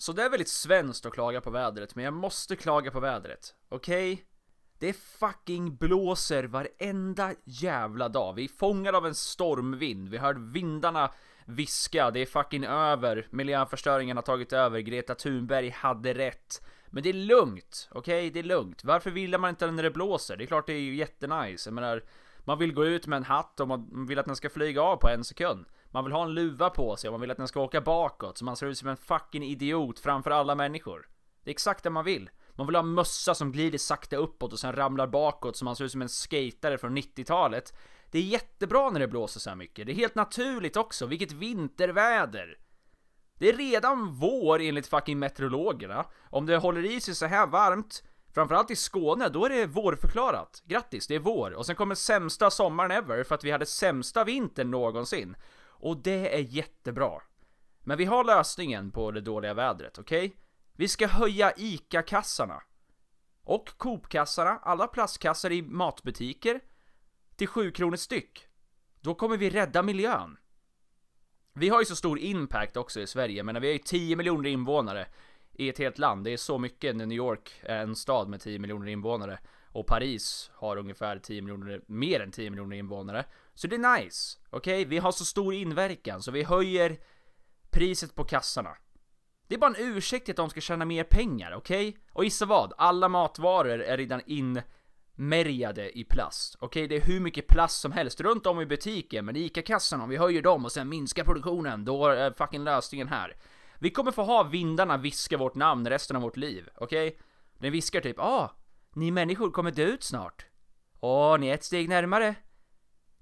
Så det är väldigt svenskt att klaga på vädret, men jag måste klaga på vädret. Okej? Okay? Det fucking blåser varenda jävla dag. Vi är fångade av en stormvind. Vi hör vindarna viska. Det är fucking över. Miljöförstöringen har tagit över. Greta Thunberg hade rätt. Men det är lugnt, okej? Okay? Det är lugnt. Varför vill man inte när det blåser? Det är klart det är ju jättenice. Jag menar, man vill gå ut med en hatt och man vill att den ska flyga av på en sekund. Man vill ha en luva på sig och man vill att den ska åka bakåt så man ser ut som en fucking idiot framför alla människor. Det är exakt det man vill. Man vill ha en mössa som glider sakta uppåt och sen ramlar bakåt så man ser ut som en skatare från 90-talet. Det är jättebra när det blåser så mycket, det är helt naturligt också, vilket vinterväder! Det är redan vår enligt fucking meteorologerna. Om det håller i sig så här varmt Framförallt i Skåne, då är det vårförklarat. Grattis, det är vår. Och sen kommer sämsta sommaren ever för att vi hade sämsta vintern någonsin. Och det är jättebra. Men vi har lösningen på det dåliga vädret, okej? Okay? Vi ska höja ICA-kassarna. Och Coop-kassarna, alla plastkassar i matbutiker, till 7 kronor styck. Då kommer vi rädda miljön. Vi har ju så stor impact också i Sverige, men vi har ju 10 miljoner invånare i ett helt land. Det är så mycket när New York är en stad med 10 miljoner invånare. Och Paris har ungefär 10 miljoner, mer än 10 miljoner invånare. Så det är nice, okej? Okay? Vi har så stor inverkan så vi höjer priset på kassarna. Det är bara en ursäkt till att de ska tjäna mer pengar, okej? Okay? Och gissa vad? Alla matvaror är redan inmärgade i plast. Okej, okay? det är hur mycket plast som helst runt om i butiken, men ICA-kassan om vi höjer dem och sen minskar produktionen, då är fucking lösningen här. Vi kommer få ha vindarna viska vårt namn resten av vårt liv, okej? Okay? Den viskar typ ah, ni människor kommer dö ut snart. Åh, ni är ett steg närmare.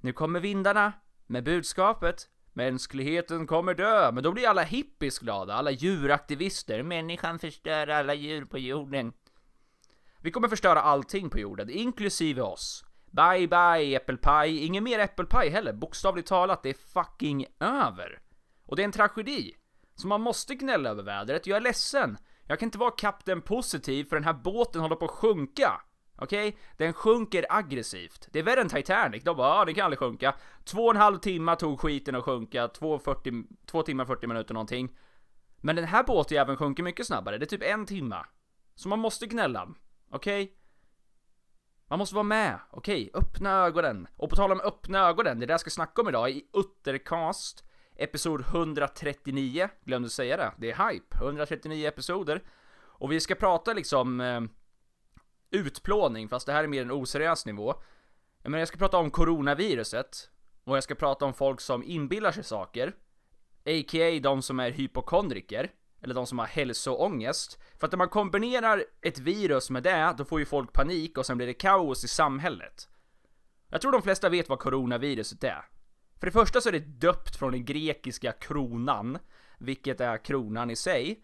Nu kommer vindarna med budskapet Mänskligheten kommer dö, men då blir alla hippies glada, alla djuraktivister, människan förstör alla djur på jorden. Vi kommer förstöra allting på jorden, inklusive oss. Bye bye äppelpaj, ingen mer äppelpaj heller, bokstavligt talat, det är fucking över. Och det är en tragedi. Så man måste gnälla över vädret. Jag är ledsen. Jag kan inte vara kapten positiv för den här båten håller på att sjunka. Okej? Okay? Den sjunker aggressivt. Det är värre än Titanic. De bara, ja ah, den kan aldrig sjunka. Två och en halv timme tog skiten att sjunka. Två, 40, två timmar 40 minuter någonting. Men den här båten båtjäveln sjunker mycket snabbare. Det är typ en timme. Så man måste gnälla. Okej? Okay? Man måste vara med. Okej, okay? öppna ögonen. Och på tal om öppna ögonen, det där jag ska snacka om idag i Uttercast Episod 139, glömde säga det, det är hype. 139 episoder. Och vi ska prata liksom eh, utplåning, fast det här är mer en oseriös nivå. Jag menar, jag ska prata om coronaviruset. Och jag ska prata om folk som inbillar sig saker. A.k.a. de som är hypokondriker. Eller de som har hälsoångest. För att när man kombinerar ett virus med det, då får ju folk panik och sen blir det kaos i samhället. Jag tror de flesta vet vad coronaviruset är. För det första så är det döpt från den grekiska kronan, vilket är kronan i sig.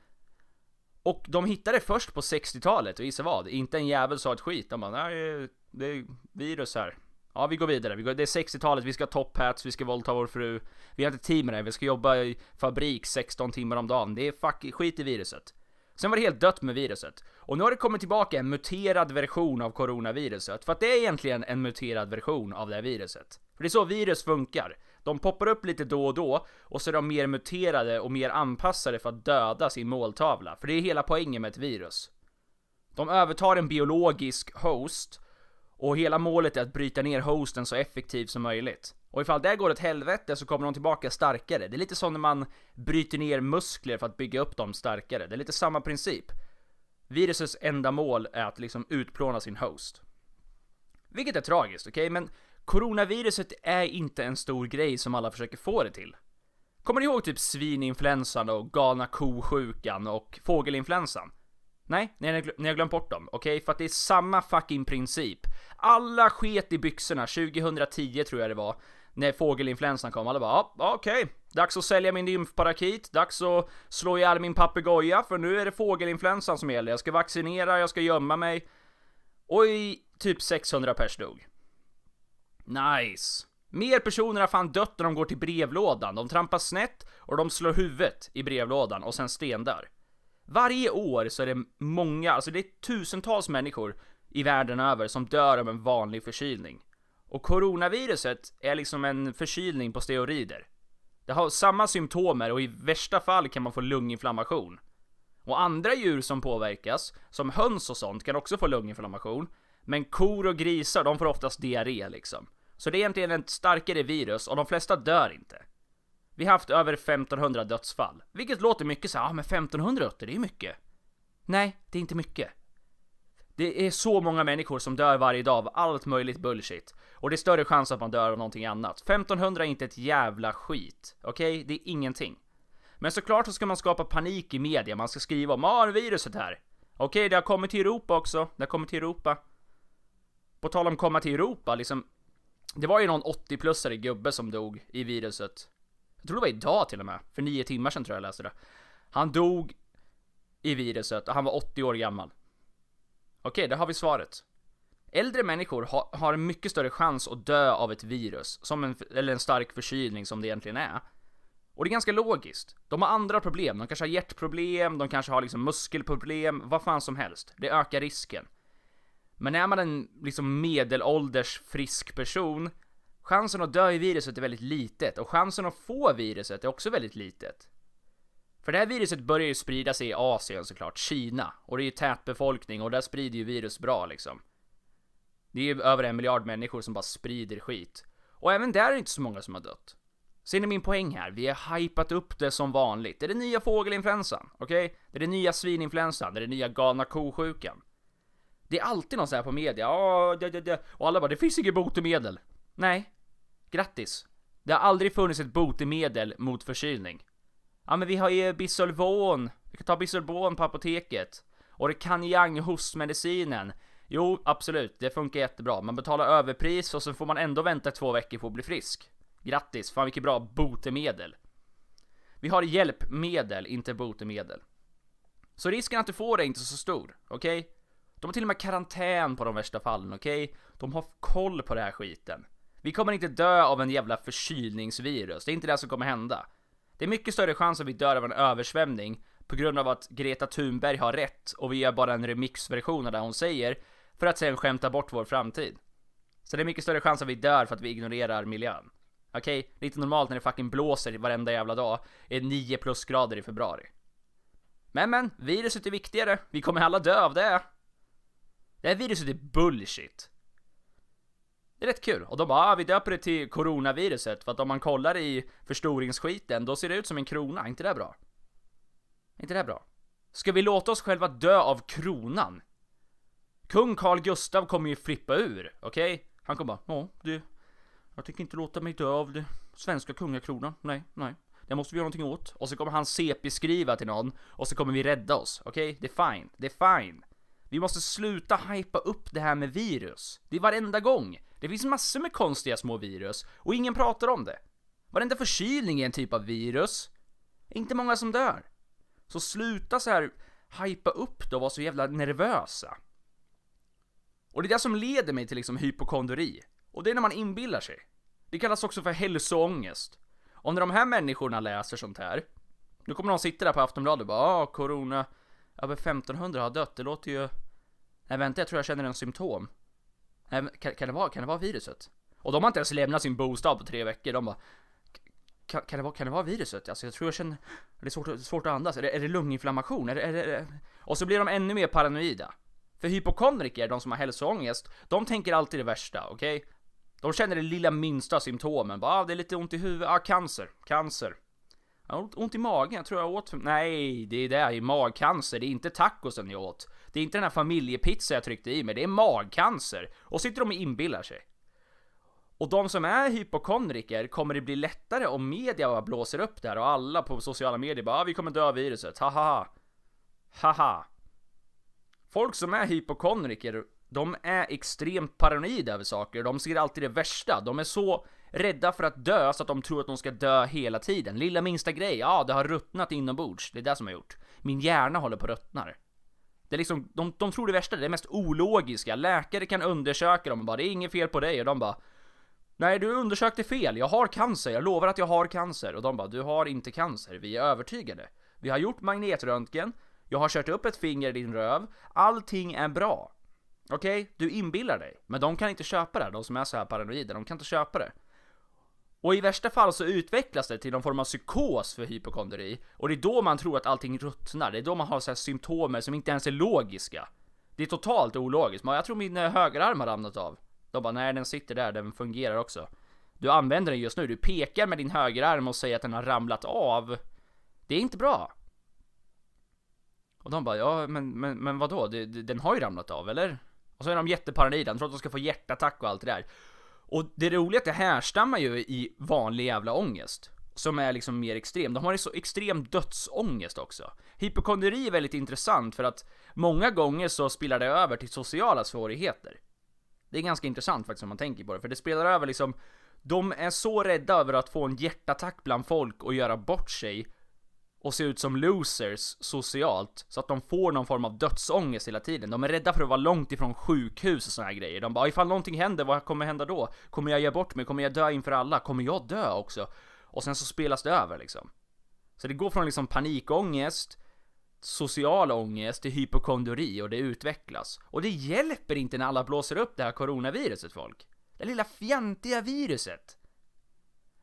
Och de hittade det först på 60-talet, och gissa vad? Inte en jävel sa ett skit. De bara, nej, det är virus här. Ja, vi går vidare. Vi går, det är 60-talet, vi ska ha top hats, vi ska våldta vår fru. Vi har inte tid med det, vi ska jobba i fabrik 16 timmar om dagen. Det är fuck, skit i viruset. Sen var det helt dött med viruset. Och nu har det kommit tillbaka en muterad version av coronaviruset, för att det är egentligen en muterad version av det här viruset. För det är så virus funkar. De poppar upp lite då och då och så är de mer muterade och mer anpassade för att döda sin måltavla. För det är hela poängen med ett virus. De övertar en biologisk host och hela målet är att bryta ner hosten så effektivt som möjligt. Och ifall det går åt helvete så kommer de tillbaka starkare. Det är lite som när man bryter ner muskler för att bygga upp dem starkare. Det är lite samma princip. Virusets enda mål är att liksom utplåna sin host. Vilket är tragiskt, okej? Okay? Men Coronaviruset är inte en stor grej som alla försöker få det till. Kommer ni ihåg typ svininfluensan och galna kosjukan och fågelinfluensan? Nej, ni har, ni har glömt bort dem, okej? Okay? För att det är samma fucking princip. Alla sket i byxorna 2010 tror jag det var, när fågelinfluensan kom. Alla bara ja, okej, okay. dags att sälja min nymfparakit, dags att slå ihjäl min papegoja, för nu är det fågelinfluensan som gäller. Jag ska vaccinera, jag ska gömma mig. Och i typ 600 pers dog. Nice. Mer personer har fan dött när de går till brevlådan. De trampar snett och de slår huvudet i brevlådan och sen stendör. Varje år så är det många, alltså det är tusentals människor i världen över som dör av en vanlig förkylning. Och coronaviruset är liksom en förkylning på steorider. Det har samma symptomer och i värsta fall kan man få lunginflammation. Och andra djur som påverkas, som höns och sånt, kan också få lunginflammation. Men kor och grisar, de får oftast diarré liksom. Så det är egentligen ett starkare virus och de flesta dör inte. Vi har haft över 1500 dödsfall, vilket låter mycket så ja ah, men 1500 det är ju mycket. Nej, det är inte mycket. Det är så många människor som dör varje dag av allt möjligt bullshit. Och det är större chans att man dör av någonting annat. 1500 är inte ett jävla skit. Okej? Okay? Det är ingenting. Men såklart så ska man skapa panik i media, man ska skriva om ah, viruset här. Okej, okay, det har kommit till Europa också. Det har kommit till Europa. På tal om komma till Europa, liksom det var ju någon 80-plussare gubbe som dog i viruset. Jag tror det var idag till och med, för nio timmar sedan tror jag jag läste det. Han dog i viruset och han var 80 år gammal. Okej, där har vi svaret. Äldre människor har, har en mycket större chans att dö av ett virus, som en, eller en stark förkylning som det egentligen är. Och det är ganska logiskt. De har andra problem, de kanske har hjärtproblem, de kanske har liksom muskelproblem, vad fan som helst. Det ökar risken. Men är man en liksom medelålders frisk person, chansen att dö i viruset är väldigt litet och chansen att få viruset är också väldigt litet. För det här viruset börjar ju sprida sig i Asien såklart, Kina, och det är ju tätbefolkning och där sprider ju virus bra liksom. Det är ju över en miljard människor som bara sprider skit. Och även där är det inte så många som har dött. Ser ni min poäng här? Vi har hypat upp det som vanligt. Det är den nya fågelinfluensan, okej? Okay? Det är den nya svininfluensan, det är den nya galna kosjukan. Det är alltid någon så här på media, oh, ja, ja, och alla bara det finns inget botemedel. Nej, grattis. Det har aldrig funnits ett botemedel mot förkylning. Ja men vi har ju Bisolvon, vi kan ta Bisolvon på apoteket. Och det kan Yang hostmedicinen. Jo, absolut, det funkar jättebra. Man betalar överpris och så får man ändå vänta två veckor på att bli frisk. Grattis, fan vilket bra botemedel. Vi har hjälpmedel, inte botemedel. Så risken att du får det är inte så stor, okej? Okay? De har till och med karantän på de värsta fallen, okej? Okay? De har koll på den här skiten. Vi kommer inte dö av en jävla förkylningsvirus, det är inte det som kommer hända. Det är mycket större chans att vi dör av en översvämning på grund av att Greta Thunberg har rätt och vi gör bara en remixversion av det hon säger för att sen skämta bort vår framtid. Så det är mycket större chans att vi dör för att vi ignorerar miljön. Okej, okay? lite normalt när det fucking blåser varenda jävla dag, är 9 grader i februari. Men men, viruset är viktigare, vi kommer alla dö av det! Det här viruset är bullshit. Det är rätt kul. Och de bara ah, vi döper det till coronaviruset för att om man kollar i förstoringsskiten då ser det ut som en krona, är inte det bra? Är inte det bra? Ska vi låta oss själva dö av kronan? Kung Carl Gustav kommer ju flippa ur, okej? Okay? Han kommer bara, ja du, jag tänker inte låta mig dö av det svenska kungakronan, nej, nej. Det måste vi göra någonting åt. Och så kommer han CP-skriva till någon och så kommer vi rädda oss, okej? Okay? Det är fine. det är fine. Vi måste sluta hypa upp det här med virus. Det är varenda gång. Det finns massor med konstiga små virus och ingen pratar om det. Varenda förkylning är en typ av virus. Inte många som dör. Så sluta så här hypa upp det och vara så jävla nervösa. Och det är det som leder mig till liksom hypokondri. Och det är när man inbillar sig. Det kallas också för hälsoångest. Och när de här människorna läser sånt här, nu kommer någon sitta där på Aftonbladet och bara ah, corona, över 1500 har dött, det låter ju Nej vänta, jag tror jag känner en symptom. Nej, kan, kan, det vara, kan det vara viruset? Och de har inte ens lämnat sin bostad på tre veckor. De bara... Kan, kan, det vara, kan det vara viruset? Alltså jag tror jag känner... Det är svårt, svårt att andas. Är det, är det lunginflammation? Är det, är det, och så blir de ännu mer paranoida. För hypokondriker, de som har hälsoångest, de tänker alltid det värsta, okej? Okay? De känner det lilla minsta symptomen. Bara, ah, det är lite ont i huvudet. Ah, cancer. Cancer. Jag har ont i magen, jag tror jag åt för... Nej, det är det i magcancer, det är inte tacosen jag åt. Det är inte den här familjepizza jag tryckte i mig, det är magcancer. Och sitter de och inbillar sig. Och de som är hypokondriker kommer det bli lättare om media bara blåser upp där och alla på sociala medier bara ah, vi kommer dö av viruset, haha. Haha. Folk som är hypokondriker, de är extremt paranoida över saker, de ser alltid det värsta, de är så rädda för att dö så att de tror att de ska dö hela tiden. Lilla minsta grej, ja det har ruttnat inombords, det är det som har gjort. Min hjärna håller på att ruttna. Det är liksom, de, de tror det värsta, det är mest ologiska. Läkare kan undersöka dem och bara det är inget fel på dig och de bara Nej du undersökte fel, jag har cancer, jag lovar att jag har cancer. Och de bara du har inte cancer, vi är övertygade. Vi har gjort magnetröntgen, jag har kört upp ett finger i din röv, allting är bra. Okej, okay? du inbillar dig. Men de kan inte köpa det, de som är så här paranoida, de kan inte köpa det. Och i värsta fall så utvecklas det till någon form av psykos för hypokondri. Och det är då man tror att allting ruttnar, det är då man har så här symptomer som inte ens är logiska. Det är totalt ologiskt, men jag tror min eh, högerarm har ramlat av. De bara, nej den sitter där, den fungerar också. Du använder den just nu, du pekar med din högerarm och säger att den har ramlat av. Det är inte bra. Och de bara, ja men, men, men vadå, den har ju ramlat av eller? Och så är de jätteparanoida, de tror att de ska få hjärtattack och allt det där. Och det roliga är att det härstammar ju i vanlig jävla ångest. Som är liksom mer extrem. De har ju så extrem dödsångest också. Hypokonderi är väldigt intressant för att många gånger så spillar det över till sociala svårigheter. Det är ganska intressant faktiskt om man tänker på det, för det spelar över liksom de är så rädda över att få en hjärtattack bland folk och göra bort sig och se ut som losers socialt, så att de får någon form av dödsångest hela tiden. De är rädda för att vara långt ifrån sjukhus och såna här grejer. De bara ifall någonting händer, vad kommer hända då? Kommer jag ge bort mig? Kommer jag dö inför alla? Kommer jag dö också? Och sen så spelas det över liksom. Så det går från liksom panikångest, social ångest till hypokondri och det utvecklas. Och det hjälper inte när alla blåser upp det här coronaviruset folk. Det lilla fjantiga viruset.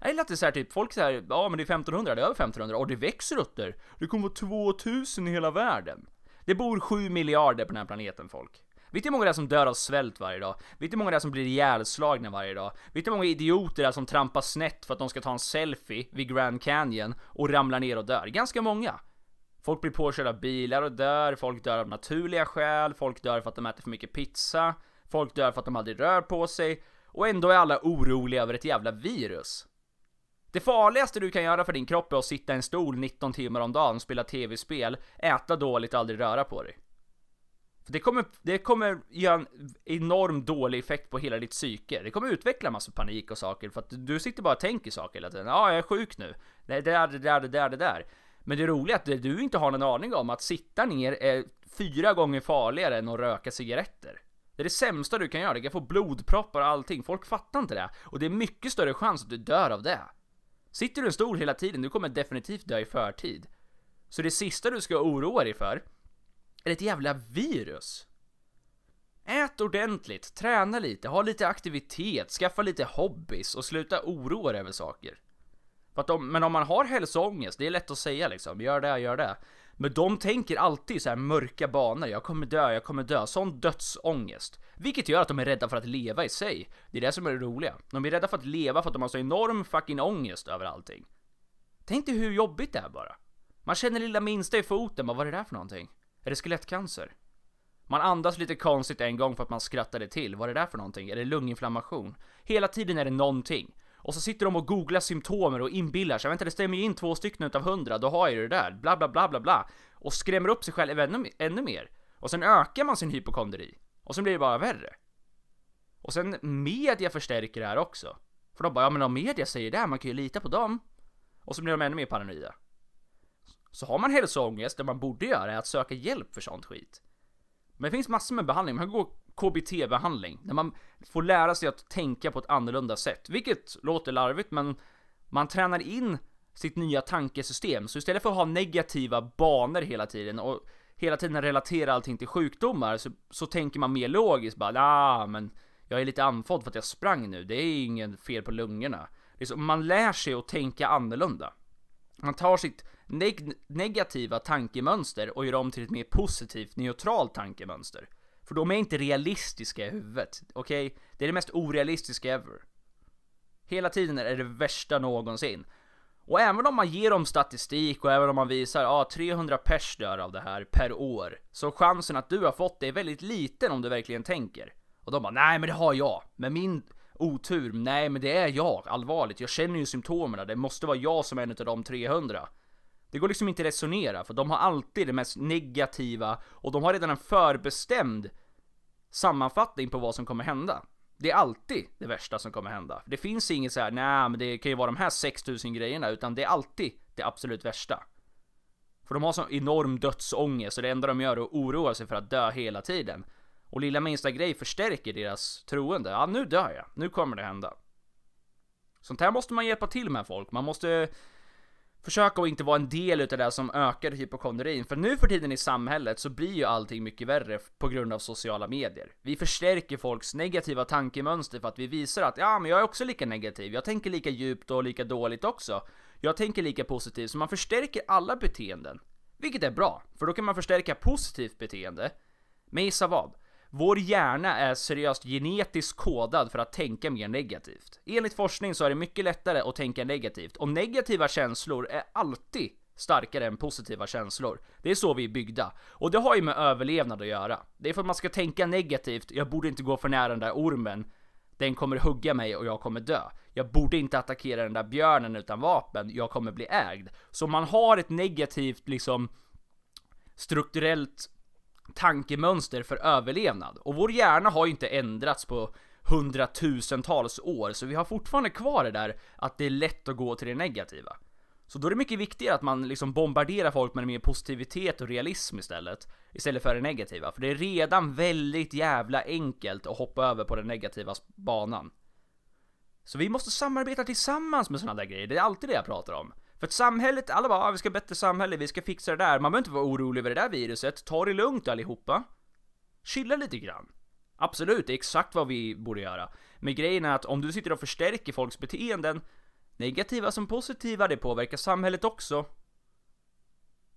Jag gillar att det är så här, typ, folk säger ja men det är 1500, det är över 1500, och det växer rutter. Det kommer vara 2000 i hela världen. Det bor 7 miljarder på den här planeten folk. Vet du hur många det är som dör av svält varje dag? Vet du hur många det är som blir ihjälslagna varje dag? Vet du hur många idioter det är som trampar snett för att de ska ta en selfie vid Grand Canyon och ramlar ner och dör? Ganska många. Folk blir påkörda av bilar och dör, folk dör av naturliga skäl, folk dör för att de äter för mycket pizza, folk dör för att de aldrig rör på sig, och ändå är alla oroliga över ett jävla virus. Det farligaste du kan göra för din kropp är att sitta i en stol 19 timmar om dagen, spela tv-spel, äta dåligt och aldrig röra på dig. För det, kommer, det kommer göra en enorm dålig effekt på hela ditt psyke. Det kommer utveckla massa panik och saker för att du sitter bara och tänker saker hela tiden. Ja, jag är sjuk nu. Det där, det där, det där, det där. Men det roliga är att du inte har någon aning om att sitta ner är fyra gånger farligare än att röka cigaretter. Det är det sämsta du kan göra, du kan få blodproppar och allting, folk fattar inte det. Och det är mycket större chans att du dör av det. Sitter du i en stol hela tiden, du kommer definitivt dö i förtid. Så det sista du ska oroa dig för är ett jävla virus. Ät ordentligt, träna lite, ha lite aktivitet, skaffa lite hobbies och sluta oroa dig över saker. Om, men om man har hälsoångest, det är lätt att säga liksom, gör det, gör det. Men de tänker alltid så här mörka banor, jag kommer dö, jag kommer dö, sån dödsångest. Vilket gör att de är rädda för att leva i sig. Det är det som är det roliga. De är rädda för att leva för att de har så enorm fucking ångest över allting. Tänk dig hur jobbigt det är bara. Man känner lilla minsta i foten, vad var det där för någonting? Är det skelettcancer? Man andas lite konstigt en gång för att man skrattade till, vad är det där för någonting? Är det lunginflammation? Hela tiden är det någonting. Och så sitter de och googlar symptomer och inbillar sig, vänta det stämmer ju in två stycken utav hundra, då har jag ju det där, bla bla bla bla bla. Och skrämmer upp sig själv ännu, ännu mer. Och sen ökar man sin hypokondri. Och sen blir det bara värre. Och sen media förstärker det här också. För de bara, ja men om media säger det här, man kan ju lita på dem. Och så blir de ännu mer paranoida. Så har man hälsoångest, det man borde göra är att söka hjälp för sånt skit. Men det finns massor med behandling, man kan gå KBT-behandling, där man får lära sig att tänka på ett annorlunda sätt, vilket låter larvigt men man tränar in sitt nya tankesystem, så istället för att ha negativa banor hela tiden och hela tiden relatera allting till sjukdomar så, så tänker man mer logiskt bara ah, men jag är lite andfådd för att jag sprang nu, det är inget fel på lungorna. Liksom, man lär sig att tänka annorlunda. Man tar sitt neg negativa tankemönster och gör om till ett mer positivt, neutralt tankemönster. För de är inte realistiska i huvudet, okej? Okay? Det är det mest orealistiska ever. Hela tiden är det värsta någonsin. Och även om man ger dem statistik och även om man visar ja, ah, 300 pers dör av det här per år, så chansen att du har fått det är väldigt liten om du verkligen tänker. Och de bara nej men det har jag, men min, otur. Nej, men det är jag, allvarligt. Jag känner ju symptomen. Det måste vara jag som är en av de 300. Det går liksom inte att resonera, för de har alltid det mest negativa och de har redan en förbestämd sammanfattning på vad som kommer hända. Det är alltid det värsta som kommer hända. Det finns inget så här, nej men det kan ju vara de här 6000 grejerna, utan det är alltid det absolut värsta. För de har sån enorm dödsångest så det enda de gör är att oroa sig för att dö hela tiden. Och lilla minsta grej förstärker deras troende. Ja, nu dör jag. Nu kommer det hända. Sånt här måste man hjälpa till med folk. Man måste försöka att inte vara en del utav det som ökar hypokondrin. För nu för tiden i samhället så blir ju allting mycket värre på grund av sociala medier. Vi förstärker folks negativa tankemönster för att vi visar att ja, men jag är också lika negativ. Jag tänker lika djupt och lika dåligt också. Jag tänker lika positivt, så man förstärker alla beteenden. Vilket är bra, för då kan man förstärka positivt beteende. Men gissa vad? Vår hjärna är seriöst genetiskt kodad för att tänka mer negativt. Enligt forskning så är det mycket lättare att tänka negativt och negativa känslor är alltid starkare än positiva känslor. Det är så vi är byggda. Och det har ju med överlevnad att göra. Det är för att man ska tänka negativt, jag borde inte gå för nära den där ormen, den kommer hugga mig och jag kommer dö. Jag borde inte attackera den där björnen utan vapen, jag kommer bli ägd. Så man har ett negativt liksom strukturellt tankemönster för överlevnad. Och vår hjärna har ju inte ändrats på hundratusentals år, så vi har fortfarande kvar det där att det är lätt att gå till det negativa. Så då är det mycket viktigare att man liksom bombarderar folk med mer positivitet och realism istället, istället för det negativa. För det är redan väldigt jävla enkelt att hoppa över på den negativa banan. Så vi måste samarbeta tillsammans med sådana där grejer, det är alltid det jag pratar om. För att samhället, alla bara ah, vi ska bättre samhälle, vi ska fixa det där. Man behöver inte vara orolig över det där viruset. Ta det lugnt allihopa. Chilla lite grann. Absolut, det är exakt vad vi borde göra. Men grejen är att om du sitter och förstärker folks beteenden, negativa som positiva, det påverkar samhället också.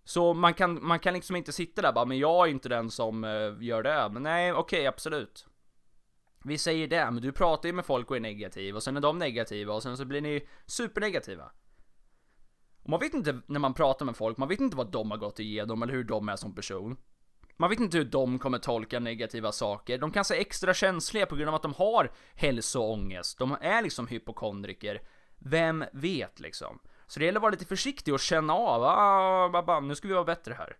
Så man kan, man kan liksom inte sitta där bara, men jag är inte den som eh, gör det. Men nej, okej, okay, absolut. Vi säger det, men du pratar ju med folk och är negativ och sen är de negativa och sen så blir ni supernegativa. Och man vet inte när man pratar med folk, man vet inte vad de har gått igenom eller hur de är som person. Man vet inte hur de kommer tolka negativa saker. De kanske är extra känsliga på grund av att de har hälsoångest. De är liksom hypokondriker. Vem vet liksom? Så det gäller att vara lite försiktig och känna av, ah, babba, nu ska vi vara bättre här.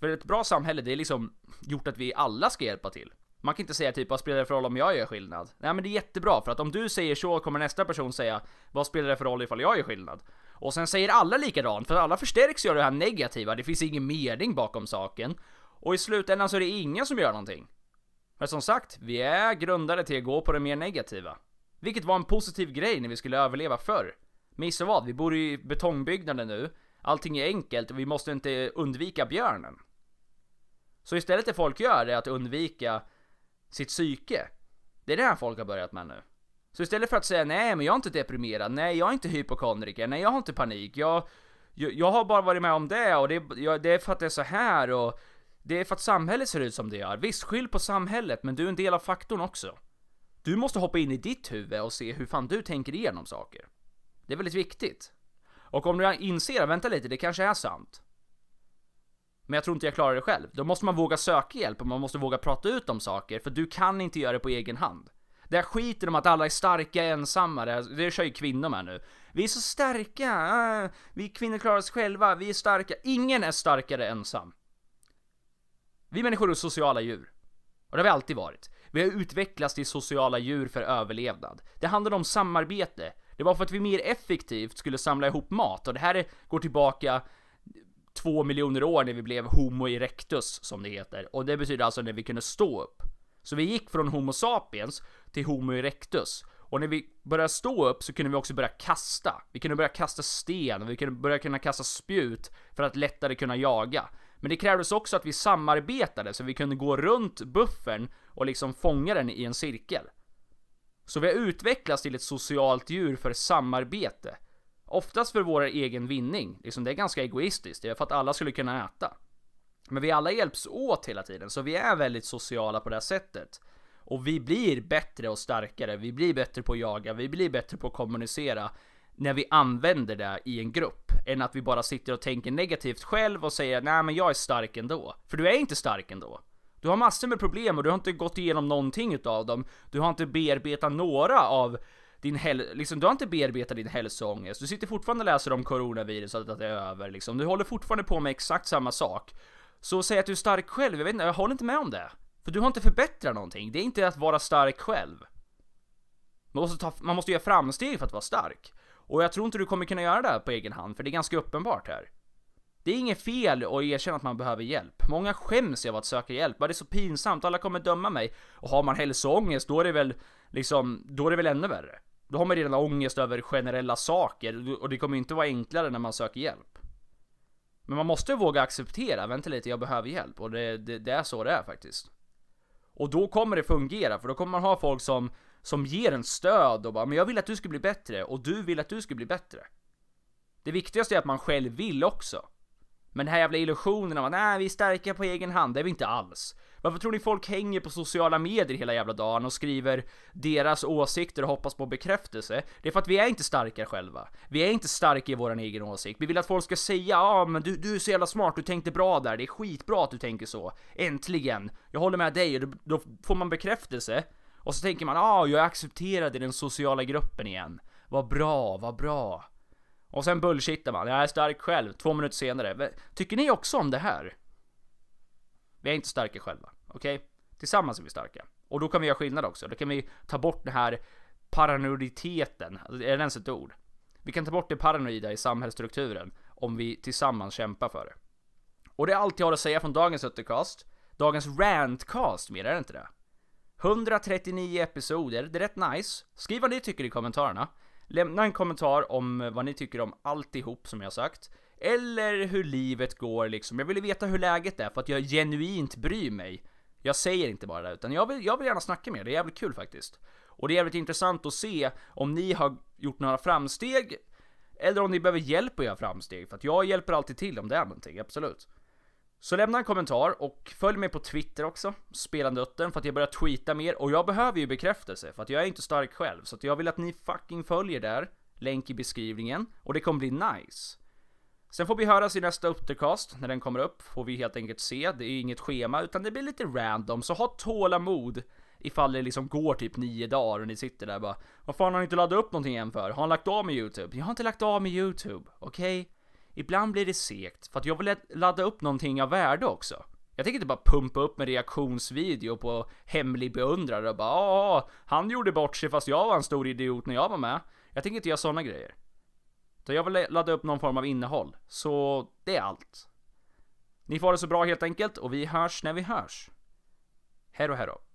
För ett bra samhälle, det är liksom gjort att vi alla ska hjälpa till. Man kan inte säga typ vad spelar det för roll om jag gör skillnad? Nej men det är jättebra för att om du säger så kommer nästa person säga vad spelar det för roll ifall jag gör skillnad? Och sen säger alla likadant för alla förstärks ju av det här negativa, det finns ingen mening bakom saken. Och i slutändan så är det ingen som gör någonting. Men som sagt, vi är grundade till att gå på det mer negativa. Vilket var en positiv grej när vi skulle överleva förr. Men vad, vi bor i betongbyggnader nu, allting är enkelt och vi måste inte undvika björnen. Så istället det folk gör är att undvika sitt psyke. Det är det här folk har börjat med nu. Så istället för att säga nej men jag är inte deprimerad, nej jag är inte hypokondriker, nej jag har inte panik, jag, jag, jag har bara varit med om det och det, jag, det är för att det är så här och det är för att samhället ser ut som det gör. Visst, skyll på samhället men du är en del av faktorn också. Du måste hoppa in i ditt huvud och se hur fan du tänker igenom saker. Det är väldigt viktigt. Och om du inser, att, vänta lite, det kanske är sant men jag tror inte jag klarar det själv. Då måste man våga söka hjälp och man måste våga prata ut om saker, för du kan inte göra det på egen hand. Det här skiter om att alla är starka ensamma, alltså, det, kör ju kvinnor med nu. Vi är så starka, ah, vi kvinnor klarar oss själva, vi är starka. Ingen är starkare ensam. Vi människor är sociala djur. Och det har vi alltid varit. Vi har utvecklats till sociala djur för överlevnad. Det handlar om samarbete. Det var för att vi mer effektivt skulle samla ihop mat och det här går tillbaka två miljoner år när vi blev Homo erectus som det heter. Och det betyder alltså när vi kunde stå upp. Så vi gick från Homo sapiens till Homo erectus. Och när vi började stå upp så kunde vi också börja kasta. Vi kunde börja kasta sten och vi kunde börja kunna kasta spjut för att lättare kunna jaga. Men det krävdes också att vi samarbetade så vi kunde gå runt buffern och liksom fånga den i en cirkel. Så vi har utvecklats till ett socialt djur för samarbete. Oftast för vår egen vinning. Liksom det är ganska egoistiskt, det är för att alla skulle kunna äta. Men vi alla hjälps åt hela tiden, så vi är väldigt sociala på det här sättet. Och vi blir bättre och starkare, vi blir bättre på att jaga, vi blir bättre på att kommunicera när vi använder det i en grupp, än att vi bara sitter och tänker negativt själv och säger nej men jag är stark ändå. För du är inte stark ändå. Du har massor med problem och du har inte gått igenom någonting utav dem. Du har inte bearbetat några av din liksom, du har inte bearbetat din hälsoångest, du sitter fortfarande och läser om coronaviruset, att det är över liksom, du håller fortfarande på med exakt samma sak. Så säg att du är stark själv, jag vet inte, jag håller inte med om det. För du har inte förbättrat någonting, det är inte att vara stark själv. Man måste, ta, man måste göra framsteg för att vara stark. Och jag tror inte du kommer kunna göra det här på egen hand, för det är ganska uppenbart här. Det är inget fel att erkänna att man behöver hjälp. Många skäms av att söka hjälp, bara det är så pinsamt, alla kommer döma mig. Och har man hälsoångest, då är det väl liksom, då är det väl ännu värre. Då har man redan ångest över generella saker och det kommer ju inte vara enklare när man söker hjälp. Men man måste ju våga acceptera, vänta lite jag behöver hjälp och det, det, det är så det är faktiskt. Och då kommer det fungera för då kommer man ha folk som, som ger en stöd och bara men jag vill att du ska bli bättre och du vill att du ska bli bättre. Det viktigaste är att man själv vill också. Men den här jävla illusionen av att nej, vi är starka på egen hand, det är vi inte alls. Varför tror ni folk hänger på sociala medier hela jävla dagen och skriver deras åsikter och hoppas på bekräftelse? Det är för att vi är inte starka själva. Vi är inte starka i våran egen åsikt. Vi vill att folk ska säga ja men du, du är så jävla smart, du tänkte bra där, det är skitbra att du tänker så. Äntligen! Jag håller med dig och då får man bekräftelse. Och så tänker man ah, jag är accepterad i den sociala gruppen igen. Vad bra, vad bra. Och sen bullshittar man. Jag är stark själv. Två minuter senare. Tycker ni också om det här? Vi är inte starka själva. Okej? Okay? Tillsammans är vi starka. Och då kan vi göra skillnad också. Då kan vi ta bort den här paranoiditeten. Alltså, är det ens ett ord? Vi kan ta bort det paranoida i samhällsstrukturen om vi tillsammans kämpar för det. Och det är allt jag har att säga från dagens Uttercast. Dagens Rantcast, mer är det inte det? 139 episoder, det är rätt nice. Skriv vad ni tycker i kommentarerna. Lämna en kommentar om eh, vad ni tycker om alltihop som jag har sagt. Eller hur livet går liksom. Jag vill veta hur läget är för att jag genuint bryr mig. Jag säger inte bara det, utan jag vill, jag vill gärna snacka med er. Det är jävligt kul faktiskt. Och det är jävligt intressant att se om ni har gjort några framsteg eller om ni behöver hjälp att göra framsteg, för att jag hjälper alltid till om det är någonting, absolut. Så lämna en kommentar och följ mig på Twitter också, spelandötten, för att jag börjar tweeta mer och jag behöver ju bekräftelse för att jag är inte stark själv så att jag vill att ni fucking följer där, länk i beskrivningen och det kommer bli nice. Sen får vi höras i nästa Uptercast, när den kommer upp får vi helt enkelt se, det är inget schema utan det blir lite random så ha tålamod ifall det liksom går typ nio dagar och ni sitter där och bara Vad fan har ni inte laddat upp någonting än för? Har han lagt av med YouTube? Jag har inte lagt av med YouTube, okej? Okay? Ibland blir det segt, för att jag vill ladda upp någonting av värde också. Jag tänker inte bara pumpa upp en reaktionsvideo på hemlig beundrare och bara Åh, han gjorde bort sig fast jag var en stor idiot när jag var med. Jag tänker inte göra sådana grejer. Så jag vill ladda upp någon form av innehåll, så det är allt. Ni får det så bra helt enkelt och vi hörs när vi hörs. Hej då, hej då.